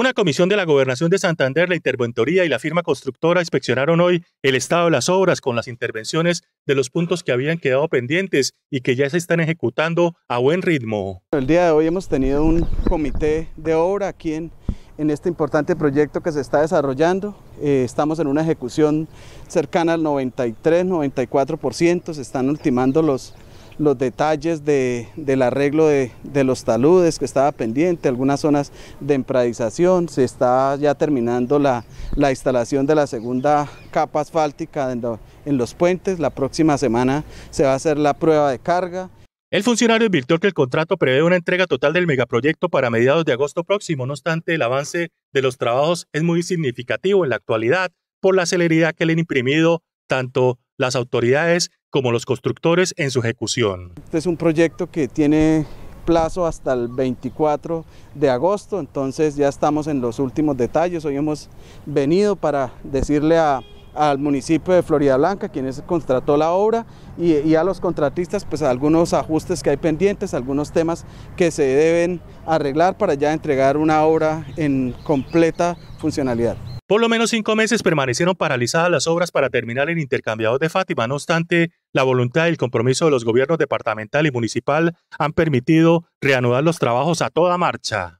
Una comisión de la Gobernación de Santander, la Interventoría y la firma constructora inspeccionaron hoy el estado de las obras con las intervenciones de los puntos que habían quedado pendientes y que ya se están ejecutando a buen ritmo. El día de hoy hemos tenido un comité de obra aquí en, este importante proyecto que se está desarrollando. Eh, estamos en una ejecución cercana al 93-94%, se están ultimando los los detalles de, del arreglo de, los taludes que estaba pendiente, algunas zonas de empradización, se está ya terminando la, la instalación de la segunda capa asfáltica en, en los puentes, la próxima semana se va a hacer la prueba de carga. El funcionario advirtió que el contrato prevé una entrega total del megaproyecto para mediados de agosto próximo, no obstante el avance de los trabajos es muy significativo en la actualidad por la celeridad que le han imprimido tanto las autoridades como los constructores en su ejecución. Este es un proyecto que tiene plazo hasta el 24 de agosto, entonces ya estamos en los últimos detalles. Hoy hemos venido para decirle al municipio de Florida Blanca, quienes contrató la obra, y, y, a los contratistas, pues algunos ajustes que hay pendientes, algunos temas que se deben arreglar para ya entregar una obra en completa funcionalidad. Por lo menos cinco meses permanecieron paralizadas las obras para terminar el intercambiador de Fátima. No obstante, la voluntad y el compromiso de los gobiernos departamental y municipal han permitido reanudar los trabajos a toda marcha.